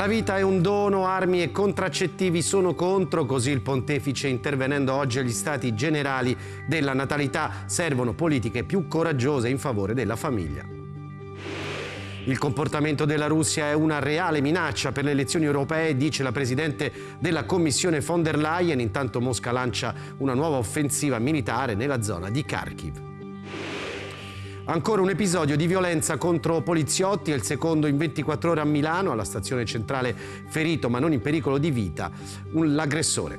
La vita è un dono, armi e contraccettivi sono contro, così il pontefice intervenendo oggi agli stati generali della natalità. Servono politiche più coraggiose in favore della famiglia. Il comportamento della Russia è una reale minaccia per le elezioni europee, dice la Presidente della Commissione von der Leyen. Intanto Mosca lancia una nuova offensiva militare nella zona di Kharkiv. Ancora un episodio di violenza contro poliziotti, il secondo in 24 ore a Milano, alla stazione centrale ferito ma non in pericolo di vita, l'aggressore.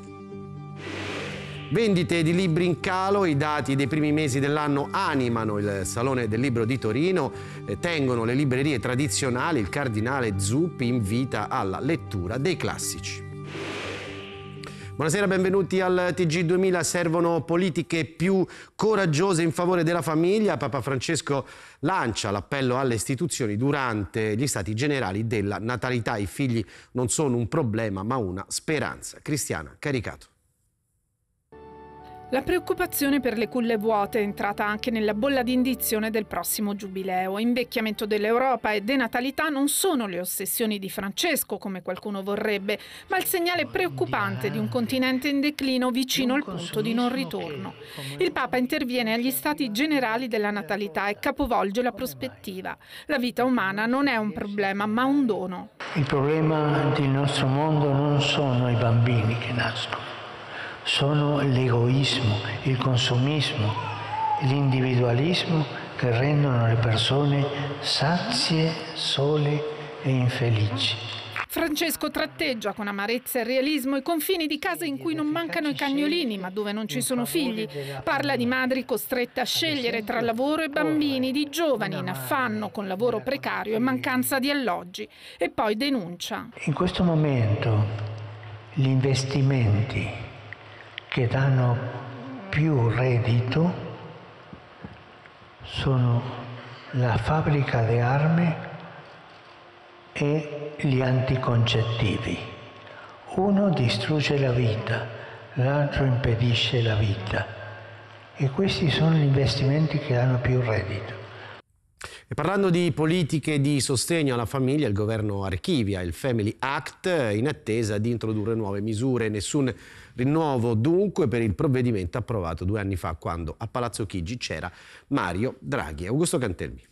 Vendite di libri in calo, i dati dei primi mesi dell'anno animano il Salone del Libro di Torino, eh, tengono le librerie tradizionali, il cardinale Zuppi invita alla lettura dei classici. Buonasera, benvenuti al TG2000. Servono politiche più coraggiose in favore della famiglia. Papa Francesco lancia l'appello alle istituzioni durante gli stati generali della natalità. I figli non sono un problema, ma una speranza. Cristiana Caricato. La preoccupazione per le culle vuote è entrata anche nella bolla di indizione del prossimo giubileo. Invecchiamento dell'Europa e denatalità non sono le ossessioni di Francesco, come qualcuno vorrebbe, ma il segnale preoccupante di un eh. continente in declino vicino al punto di non ritorno. Il Papa interviene agli stati generali della natalità e capovolge la prospettiva. La vita umana non è un problema, ma un dono. Il problema del nostro mondo non sono i bambini che nascono sono l'egoismo, il consumismo, l'individualismo che rendono le persone sazie, sole e infelici. Francesco tratteggia con amarezza e realismo i confini di casa in cui non mancano i cagnolini, ma dove non ci sono figli. Parla di madri costrette a scegliere tra lavoro e bambini, di giovani in affanno con lavoro precario e mancanza di alloggi. E poi denuncia. In questo momento gli investimenti che danno più reddito sono la fabbrica di armi e gli anticoncettivi. Uno distrugge la vita, l'altro impedisce la vita e questi sono gli investimenti che danno più reddito. E parlando di politiche di sostegno alla famiglia, il governo archivia il Family Act in attesa di introdurre nuove misure. Nessun Rinnovo dunque per il provvedimento approvato due anni fa quando a Palazzo Chigi c'era Mario Draghi. Augusto Cantelmi.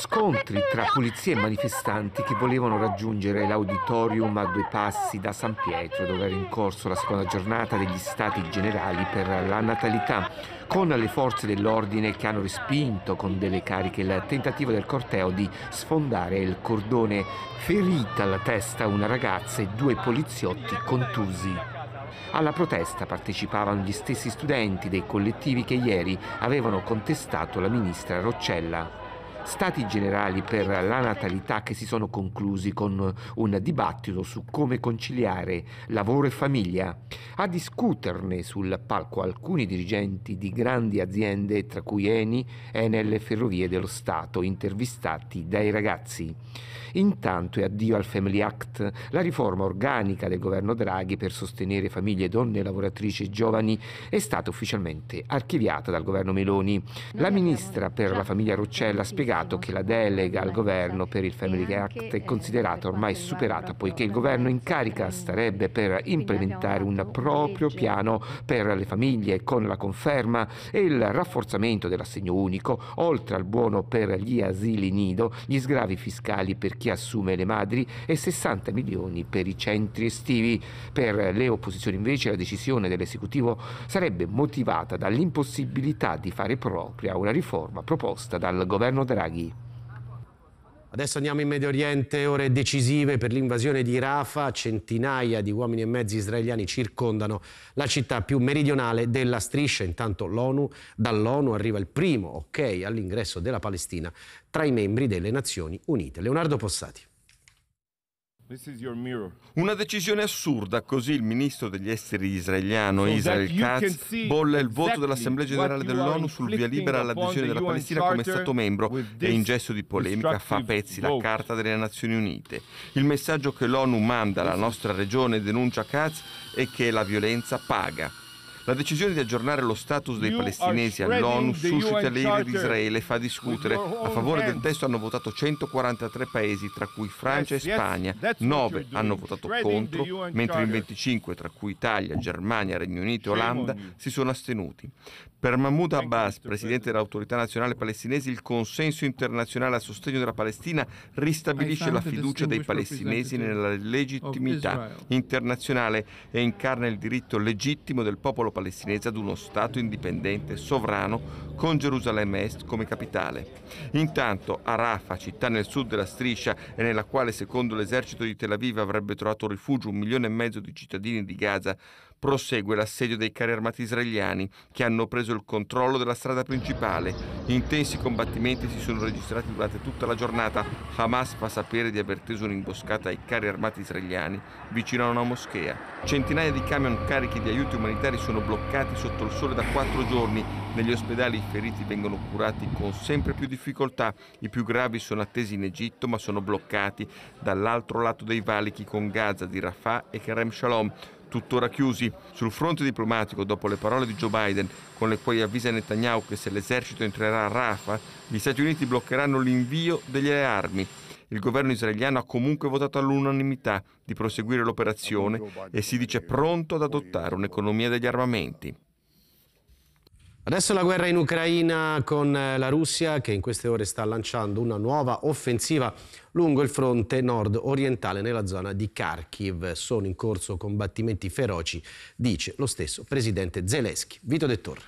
Scontri tra polizia e manifestanti che volevano raggiungere l'auditorium a due passi da San Pietro, dove era in corso la seconda giornata degli Stati Generali per la natalità, con le forze dell'ordine che hanno respinto con delle cariche il tentativo del corteo di sfondare il cordone. Ferita alla testa una ragazza e due poliziotti contusi. Alla protesta partecipavano gli stessi studenti dei collettivi che ieri avevano contestato la ministra Roccella stati generali per la natalità che si sono conclusi con un dibattito su come conciliare lavoro e famiglia. A discuterne sul palco alcuni dirigenti di grandi aziende, tra cui Eni, Enel e Ferrovie dello Stato, intervistati dai ragazzi. Intanto e addio al Family Act, la riforma organica del governo Draghi per sostenere famiglie, donne, lavoratrici e giovani è stata ufficialmente archiviata dal governo Meloni. La ministra per la famiglia Roccella ha spiegato spiegato che la delega al governo per il Family Act è eh, considerata ormai superata poiché il governo in carica starebbe per implementare un proprio piano per le famiglie con la conferma e il rafforzamento dell'assegno unico, oltre al buono per gli asili nido, gli sgravi fiscali per chi assume le madri e 60 milioni per i centri estivi. Per le opposizioni invece la decisione dell'esecutivo sarebbe motivata dall'impossibilità di fare propria una riforma proposta dal governo Draghi. Draghi. Adesso andiamo in Medio Oriente, ore decisive per l'invasione di Rafah. Centinaia di uomini e mezzi israeliani circondano la città più meridionale della striscia. Intanto dall'ONU arriva il primo ok all'ingresso della Palestina tra i membri delle Nazioni Unite. Leonardo Possati. Una decisione assurda, così il ministro degli esteri israeliano Israel Katz bolla il voto dell'Assemblea generale dell'ONU sul via libera all'adesione della Palestina come Stato membro e in gesto di polemica fa a pezzi la Carta delle Nazioni Unite. Il messaggio che l'ONU manda alla nostra regione, denuncia Katz, è che la violenza paga. La decisione di aggiornare lo status dei palestinesi all'ONU suscita le ire di Israele e fa discutere. A favore del testo hanno votato 143 paesi, tra cui Francia e Spagna, 9 hanno votato contro, mentre in 25, tra cui Italia, Germania, Regno Unito e Olanda, si sono astenuti. Per Mahmoud Abbas, presidente dell'autorità nazionale palestinese, il consenso internazionale a sostegno della Palestina ristabilisce la fiducia dei palestinesi nella legittimità internazionale e incarna il diritto legittimo del popolo palestinese ad uno Stato indipendente, sovrano, con Gerusalemme Est come capitale. Intanto a Rafah, città nel sud della striscia e nella quale secondo l'esercito di Tel Aviv avrebbe trovato rifugio un milione e mezzo di cittadini di Gaza, prosegue l'assedio dei carri armati israeliani che hanno preso il controllo della strada principale. Intensi combattimenti si sono registrati durante tutta la giornata. Hamas fa sapere di aver teso un'imboscata ai carri armati israeliani vicino a una moschea. Centinaia di camion carichi di aiuti umanitari sono bloccati sotto il sole da quattro giorni. Negli ospedali i feriti vengono curati con sempre più difficoltà. I più gravi sono attesi in Egitto ma sono bloccati dall'altro lato dei valichi con Gaza di Rafah e Kerem Shalom tuttora chiusi. Sul fronte diplomatico, dopo le parole di Joe Biden, con le quali avvisa Netanyahu che se l'esercito entrerà a Rafah, gli Stati Uniti bloccheranno l'invio delle armi. Il governo israeliano ha comunque votato all'unanimità di proseguire l'operazione e si dice pronto ad adottare un'economia degli armamenti. Adesso la guerra in Ucraina con eh, la Russia che in queste ore sta lanciando una nuova offensiva lungo il fronte nord-orientale nella zona di Kharkiv. Sono in corso combattimenti feroci, dice lo stesso presidente Zelensky. Vito De Torre.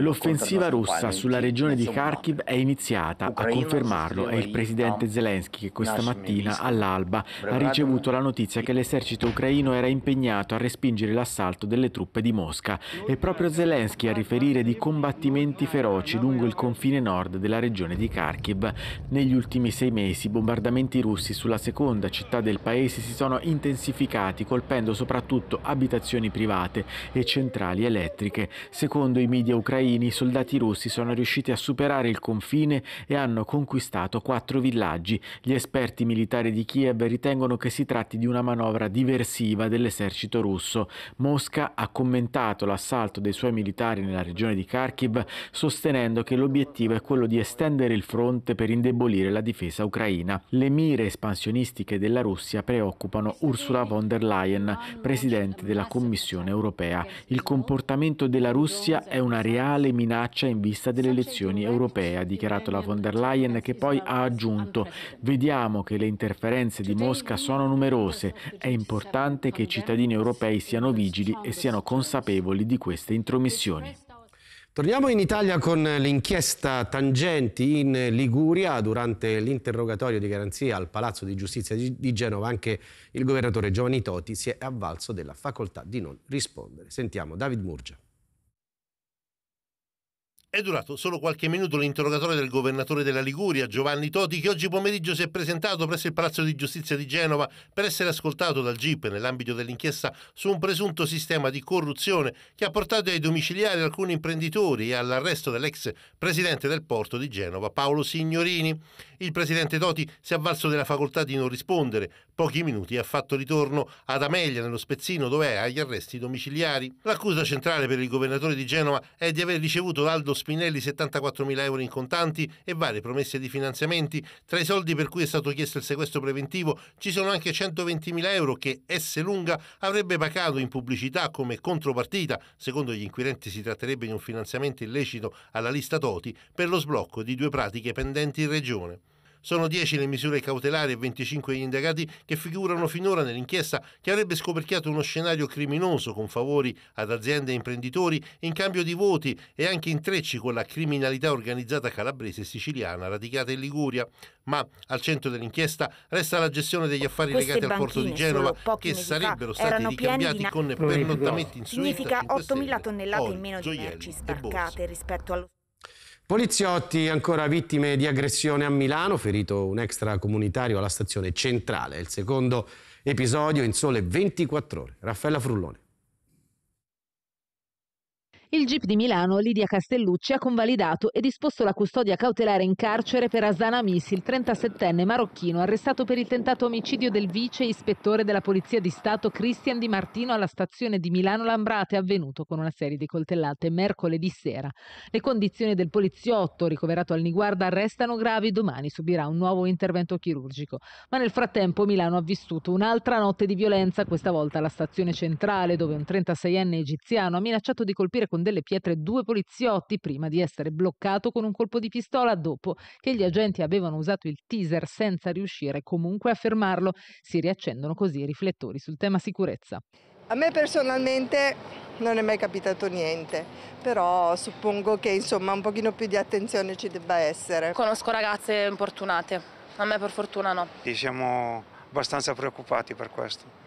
L'offensiva russa sulla regione di Kharkiv è iniziata, a confermarlo è il presidente Zelensky che questa mattina all'alba ha ricevuto la notizia che l'esercito ucraino era impegnato a respingere l'assalto delle truppe di Mosca È proprio Zelensky a riferire di combattimenti feroci lungo il confine nord della regione di Kharkiv. Negli ultimi sei mesi i bombardamenti russi sulla seconda città del paese si sono intensificati colpendo soprattutto abitazioni private e centrali elettriche bianche. Secondo i media ucraini, i soldati russi sono riusciti a superare il confine e hanno conquistato quattro villaggi. Gli esperti militari di Kiev ritengono che si tratti di una manovra diversiva dell'esercito russo. Mosca ha commentato l'assalto dei suoi militari nella regione di Kharkiv sostenendo che l'obiettivo è quello di estendere il fronte per indebolire la difesa ucraina. Le mire espansionistiche della Russia preoccupano Ursula von der Leyen, presidente della Commissione europea. Il comportamento della Russia è una reale minaccia in vista delle elezioni europee, ha dichiarato la von der Leyen che poi ha aggiunto vediamo che le interferenze di Mosca sono numerose, è importante che i cittadini europei siano vigili e siano consapevoli di queste intromissioni. Torniamo in Italia con l'inchiesta Tangenti in Liguria. Durante l'interrogatorio di garanzia al Palazzo di Giustizia di Genova anche il governatore Giovanni Toti si è avvalso della facoltà di non rispondere. Sentiamo David Murgia. È durato solo qualche minuto l'interrogatorio del governatore della Liguria, Giovanni Toti, che oggi pomeriggio si è presentato presso il Palazzo di Giustizia di Genova per essere ascoltato dal GIP nell'ambito dell'inchiesta su un presunto sistema di corruzione che ha portato ai domiciliari alcuni imprenditori e all'arresto dell'ex presidente del porto di Genova, Paolo Signorini. Il presidente Toti si è avvalso della facoltà di non rispondere. Pochi minuti ha fatto ritorno ad Amelia, nello Spezzino, dove è agli arresti domiciliari. L'accusa centrale per il governatore di Genova è di aver ricevuto Aldo Spinelli 74.000 euro in contanti e varie promesse di finanziamenti. Tra i soldi per cui è stato chiesto il sequestro preventivo ci sono anche 120.000 euro che S. Lunga avrebbe pagato in pubblicità come contropartita, secondo gli inquirenti si tratterebbe di un finanziamento illecito alla lista Toti, per lo sblocco di due pratiche pendenti in regione. Sono 10 le misure cautelari e 25 gli indagati che figurano finora nell'inchiesta che avrebbe scoperchiato uno scenario criminoso con favori ad aziende e imprenditori in cambio di voti e anche intrecci con la criminalità organizzata calabrese e siciliana radicata in Liguria. Ma al centro dell'inchiesta resta la gestione degli affari Queste legati al porto di Genova che sarebbero stati ricambiati di... con pernottamenti in suite. Significa 8.000 tonnellate Ori, in meno di merci spaccate rispetto allo Poliziotti ancora vittime di aggressione a Milano, ferito un extracomunitario alla stazione centrale. Il secondo episodio in sole 24 ore. Raffaella Frullone. Il GIP di Milano, Lidia Castellucci, ha convalidato e disposto la custodia cautelare in carcere per Asana Amissi, il 37enne marocchino arrestato per il tentato omicidio del vice ispettore della Polizia di Stato Cristian Di Martino alla stazione di Milano Lambrate, avvenuto con una serie di coltellate mercoledì sera. Le condizioni del poliziotto ricoverato al Niguarda restano gravi, domani subirà un nuovo intervento chirurgico. Ma nel frattempo Milano ha vissuto un'altra notte di violenza, questa volta alla stazione centrale, dove un 36enne egiziano ha minacciato di colpire con delle pietre due poliziotti prima di essere bloccato con un colpo di pistola dopo che gli agenti avevano usato il teaser senza riuscire comunque a fermarlo. Si riaccendono così i riflettori sul tema sicurezza. A me personalmente non è mai capitato niente, però suppongo che insomma un pochino più di attenzione ci debba essere. Conosco ragazze infortunate, a me per fortuna no. Ci siamo abbastanza preoccupati per questo.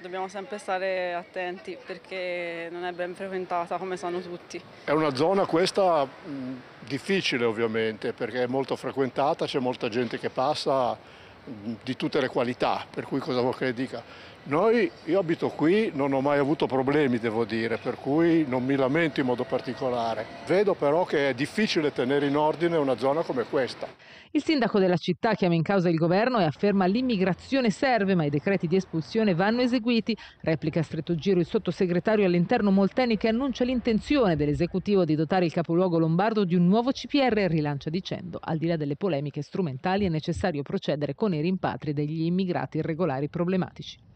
Dobbiamo sempre stare attenti perché non è ben frequentata come sanno tutti. È una zona questa mm, difficile ovviamente perché è molto frequentata, c'è molta gente che passa mm, di tutte le qualità, per cui cosa vuoi che le dica? Noi, io abito qui, non ho mai avuto problemi, devo dire, per cui non mi lamento in modo particolare. Vedo però che è difficile tenere in ordine una zona come questa. Il sindaco della città chiama in causa il governo e afferma l'immigrazione serve, ma i decreti di espulsione vanno eseguiti. Replica a stretto giro il sottosegretario all'interno Molteni che annuncia l'intenzione dell'esecutivo di dotare il capoluogo lombardo di un nuovo CPR e rilancia dicendo, al di là delle polemiche strumentali, è necessario procedere con i rimpatri degli immigrati irregolari problematici.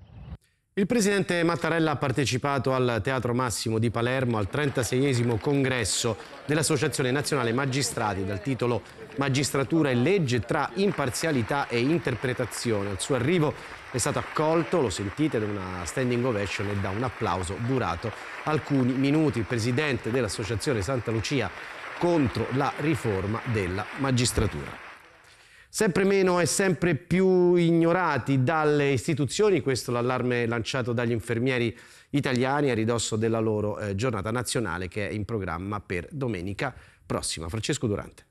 Il presidente Mattarella ha partecipato al Teatro Massimo di Palermo al 36 congresso dell'Associazione Nazionale Magistrati dal titolo Magistratura e legge tra imparzialità e interpretazione. Al suo arrivo è stato accolto, lo sentite, da una standing ovation e da un applauso durato alcuni minuti. Il presidente dell'Associazione Santa Lucia contro la riforma della magistratura sempre meno e sempre più ignorati dalle istituzioni, questo è l'allarme lanciato dagli infermieri italiani a ridosso della loro eh, giornata nazionale che è in programma per domenica prossima. Francesco Durante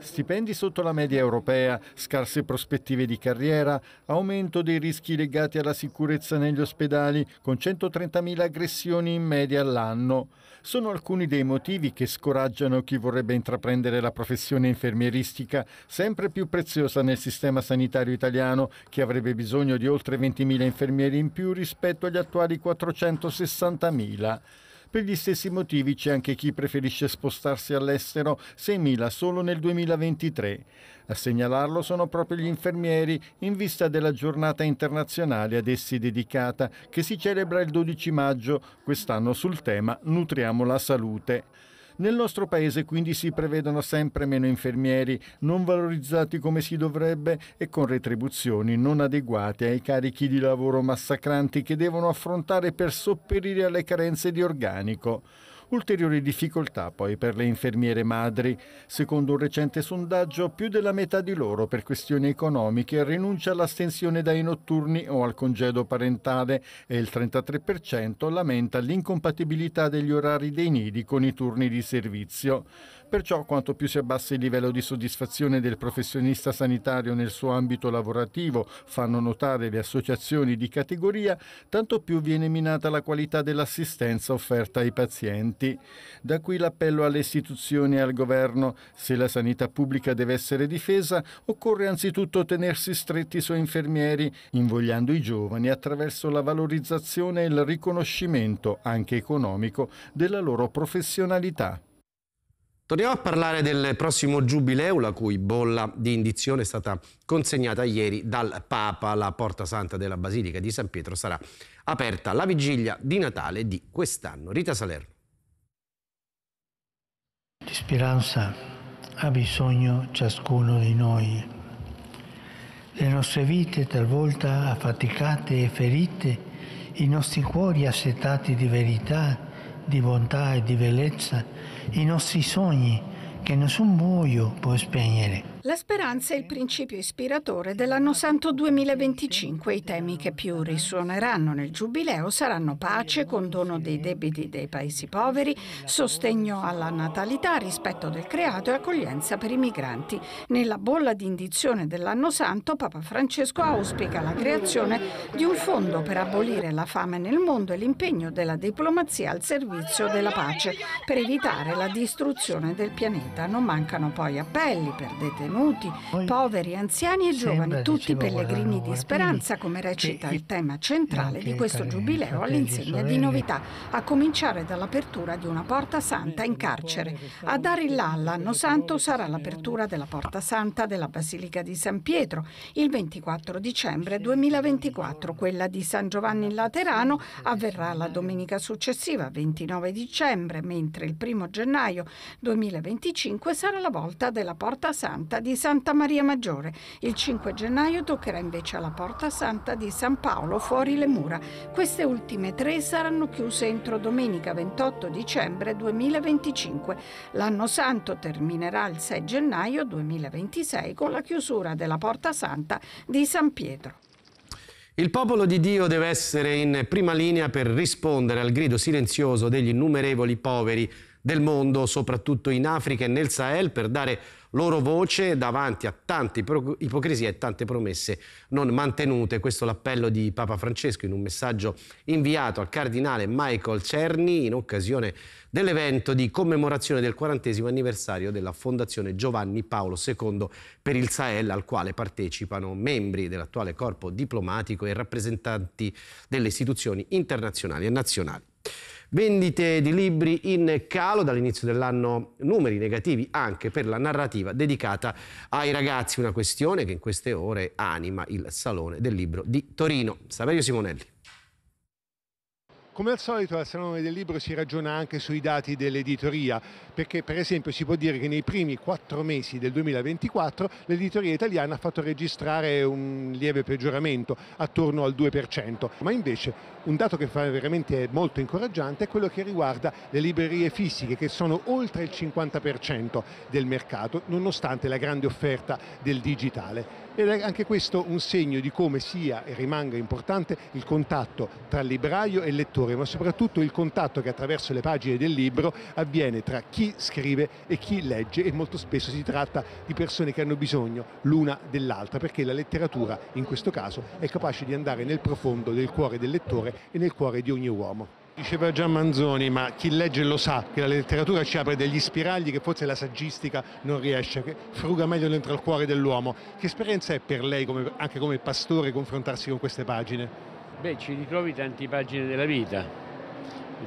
stipendi sotto la media europea, scarse prospettive di carriera, aumento dei rischi legati alla sicurezza negli ospedali, con 130.000 aggressioni in media all'anno. Sono alcuni dei motivi che scoraggiano chi vorrebbe intraprendere la professione infermieristica, sempre più preziosa nel sistema sanitario italiano, che avrebbe bisogno di oltre 20.000 infermieri in più rispetto agli attuali 460.000. Per gli stessi motivi c'è anche chi preferisce spostarsi all'estero, 6.000 solo nel 2023. A segnalarlo sono proprio gli infermieri in vista della giornata internazionale ad essi dedicata che si celebra il 12 maggio, quest'anno sul tema Nutriamo la salute. Nel nostro paese quindi si prevedono sempre meno infermieri, non valorizzati come si dovrebbe e con retribuzioni non adeguate ai carichi di lavoro massacranti che devono affrontare per sopperire alle carenze di organico. Ulteriori difficoltà poi per le infermiere madri. Secondo un recente sondaggio, più della metà di loro per questioni economiche rinuncia all'astensione dai notturni o al congedo parentale e il 33% lamenta l'incompatibilità degli orari dei nidi con i turni di servizio. Perciò quanto più si abbassa il livello di soddisfazione del professionista sanitario nel suo ambito lavorativo, fanno notare le associazioni di categoria, tanto più viene minata la qualità dell'assistenza offerta ai pazienti. Da qui l'appello alle istituzioni e al governo. Se la sanità pubblica deve essere difesa, occorre anzitutto tenersi stretti sui infermieri, invogliando i giovani attraverso la valorizzazione e il riconoscimento, anche economico, della loro professionalità. Torniamo a parlare del prossimo giubileo, la cui bolla di indizione è stata consegnata ieri dal Papa. La porta santa della Basilica di San Pietro sarà aperta la vigilia di Natale di quest'anno. Rita Salerno. Di speranza ha bisogno ciascuno di noi. Le nostre vite, talvolta affaticate e ferite, i nostri cuori assetati di verità, di bontà e di bellezza, i nostri sogni che nessun buio può spegnere. La speranza è il principio ispiratore dell'anno santo 2025. I temi che più risuoneranno nel giubileo saranno pace, condono dei debiti dei paesi poveri, sostegno alla natalità, rispetto del creato e accoglienza per i migranti. Nella bolla di indizione dell'anno santo Papa Francesco auspica la creazione di un fondo per abolire la fame nel mondo e l'impegno della diplomazia al servizio della pace per evitare la distruzione del pianeta. Non mancano poi appelli per detenere detenuti, poveri, anziani e giovani, tutti pellegrini di speranza, come recita il tema centrale di questo giubileo all'insegna di novità, a cominciare dall'apertura di una porta santa in carcere. A Darillà l'anno santo sarà l'apertura della porta santa della Basilica di San Pietro, il 24 dicembre 2024. Quella di San Giovanni in Laterano avverrà la domenica successiva, 29 dicembre, mentre il 1 gennaio 2025 sarà la volta della porta santa di Santa Maria Maggiore. Il 5 gennaio toccherà invece alla Porta Santa di San Paolo fuori le mura. Queste ultime tre saranno chiuse entro domenica 28 dicembre 2025. L'anno santo terminerà il 6 gennaio 2026 con la chiusura della Porta Santa di San Pietro. Il popolo di Dio deve essere in prima linea per rispondere al grido silenzioso degli innumerevoli poveri del mondo, soprattutto in Africa e nel Sahel, per dare loro voce davanti a tante ipocrisie e tante promesse non mantenute. Questo è l'appello di Papa Francesco in un messaggio inviato al cardinale Michael Cerny in occasione dell'evento di commemorazione del 40 anniversario della Fondazione Giovanni Paolo II per il Sahel, al quale partecipano membri dell'attuale corpo diplomatico e rappresentanti delle istituzioni internazionali e nazionali. Vendite di libri in calo dall'inizio dell'anno, numeri negativi anche per la narrativa dedicata ai ragazzi, una questione che in queste ore anima il Salone del Libro di Torino. Saverio Simonelli. Come al solito al Salone del Libro si ragiona anche sui dati dell'editoria, perché per esempio si può dire che nei primi quattro mesi del 2024 l'editoria italiana ha fatto registrare un lieve peggioramento, attorno al 2%, ma invece un dato che fa veramente molto incoraggiante è quello che riguarda le librerie fisiche, che sono oltre il 50% del mercato, nonostante la grande offerta del digitale ed è anche questo un segno di come sia e rimanga importante il contatto tra libraio e lettore, ma soprattutto il contatto che attraverso le pagine del libro avviene tra chi scrive e chi legge e molto spesso si tratta di persone che hanno bisogno l'una dell'altra perché la letteratura in questo caso è capace di andare nel profondo del cuore del lettore e nel cuore di ogni uomo. Diceva già Manzoni, ma chi legge lo sa che la letteratura ci apre degli spiragli che forse la saggistica non riesce, che fruga meglio dentro il cuore dell'uomo. Che esperienza è per lei, come, anche come pastore, confrontarsi con queste pagine? Beh, ci ritrovi tante pagine della vita,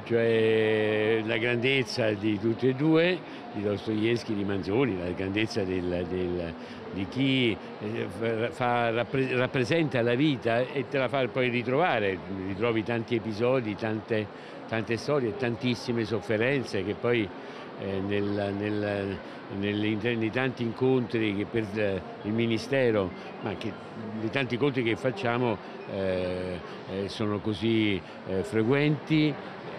cioè la grandezza di tutti e due, di Dostoevsky, di Manzoni, la grandezza del, del, di chi eh, fa, rappre, rappresenta la vita e te la fa poi ritrovare, ritrovi tanti episodi, tante, tante storie, tantissime sofferenze che poi eh, nel, nel, nei tanti incontri per eh, il Ministero, ma anche nei tanti incontri che facciamo eh, eh, sono così eh, frequenti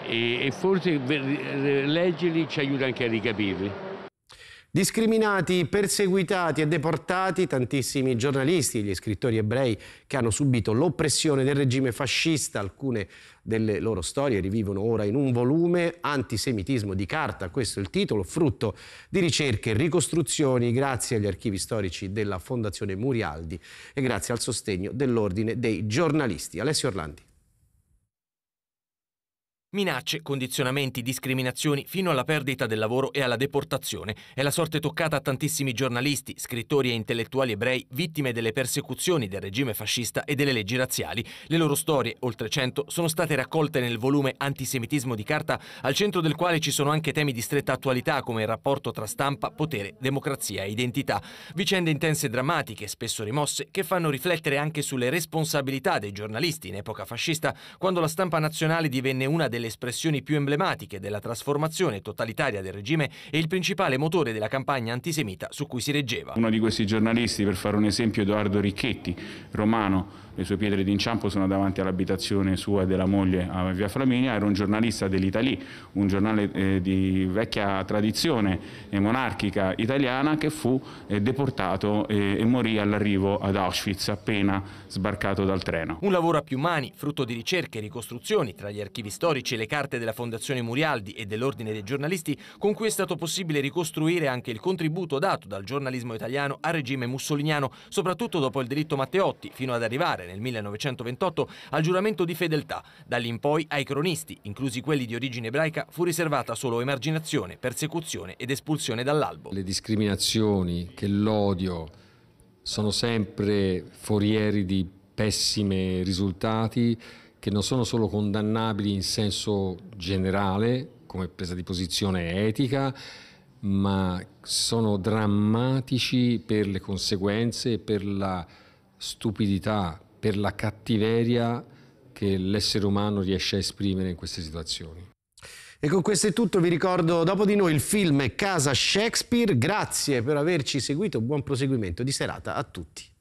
e, e forse leggerli ci aiuta anche a ricapirli. Discriminati, perseguitati e deportati tantissimi giornalisti, gli scrittori ebrei che hanno subito l'oppressione del regime fascista, alcune delle loro storie rivivono ora in un volume Antisemitismo di carta, questo è il titolo, frutto di ricerche e ricostruzioni grazie agli archivi storici della Fondazione Murialdi e grazie al sostegno dell'Ordine dei giornalisti. Alessio Orlandi. Minacce, condizionamenti, discriminazioni fino alla perdita del lavoro e alla deportazione è la sorte toccata a tantissimi giornalisti, scrittori e intellettuali ebrei vittime delle persecuzioni del regime fascista e delle leggi razziali. Le loro storie, oltre 100, sono state raccolte nel volume Antisemitismo di carta, al centro del quale ci sono anche temi di stretta attualità come il rapporto tra stampa, potere, democrazia e identità. Vicende intense e drammatiche, spesso rimosse, che fanno riflettere anche sulle responsabilità dei giornalisti in epoca fascista, quando la stampa nazionale divenne una delle le espressioni più emblematiche della trasformazione totalitaria del regime e il principale motore della campagna antisemita su cui si reggeva. Uno di questi giornalisti, per fare un esempio, Edoardo Ricchetti, romano, le sue pietre d'inciampo sono davanti all'abitazione sua e della moglie a Via Flaminia, era un giornalista dell'Italì, un giornale eh, di vecchia tradizione monarchica italiana che fu eh, deportato eh, e morì all'arrivo ad Auschwitz appena sbarcato dal treno. Un lavoro a più mani, frutto di ricerche e ricostruzioni tra gli archivi storici e le carte della Fondazione Murialdi e dell'Ordine dei giornalisti, con cui è stato possibile ricostruire anche il contributo dato dal giornalismo italiano al regime mussoliniano, soprattutto dopo il delitto Matteotti, fino ad arrivare partecipare nel 1928 al giuramento di fedeltà. Da lì in poi ai cronisti, inclusi quelli di origine ebraica, fu riservata solo emarginazione, persecuzione ed espulsione dall'albo. Le discriminazioni che l'odio sono sempre forieri di pessimi risultati che non sono solo condannabili in senso generale, come presa di posizione etica, ma sono drammatici per le conseguenze e per la stupidità per la cattiveria che l'essere umano riesce a esprimere in queste situazioni. E con questo è tutto, vi ricordo dopo di noi il film Casa Shakespeare, grazie per averci seguito, buon proseguimento di serata a tutti.